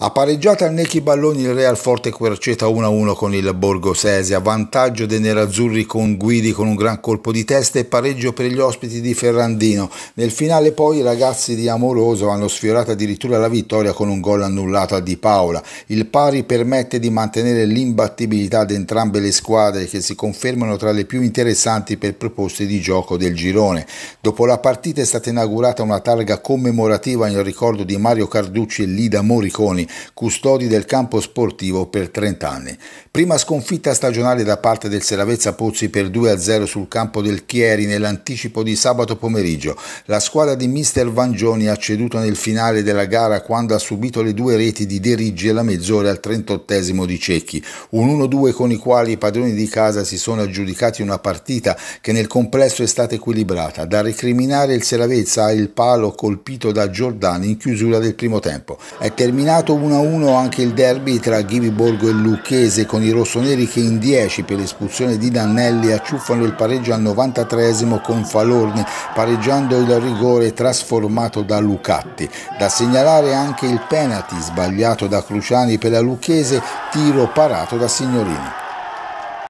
Ha pareggiato al Necchi Balloni il Real Forte Querceta 1-1 con il Borgosese, a vantaggio dei nerazzurri con Guidi con un gran colpo di testa e pareggio per gli ospiti di Ferrandino. Nel finale poi i ragazzi di Amoroso hanno sfiorato addirittura la vittoria con un gol annullato a Di Paola. Il pari permette di mantenere l'imbattibilità di entrambe le squadre che si confermano tra le più interessanti per proposte di gioco del girone. Dopo la partita è stata inaugurata una targa commemorativa in ricordo di Mario Carducci e Lida Moriconi custodi del campo sportivo per 30 anni. Prima sconfitta stagionale da parte del Seravezza Pozzi per 2-0 sul campo del Chieri nell'anticipo di sabato pomeriggio. La squadra di mister Vangioni ha ceduto nel finale della gara quando ha subito le due reti di Deriggi e la mezz'ora al 38 di Cecchi. Un 1-2 con i quali i padroni di casa si sono aggiudicati una partita che nel complesso è stata equilibrata. Da recriminare il Seravezza ha il palo colpito da Giordani in chiusura del primo tempo. È terminato 1-1 anche il derby tra Ghiviborgo e Lucchese con i rossoneri che in 10 per l'espulsione di Dannelli acciuffano il pareggio al 93 esimo con Falorni pareggiando il rigore trasformato da Lucatti. Da segnalare anche il penalty sbagliato da Cruciani per la Lucchese, tiro parato da Signorini.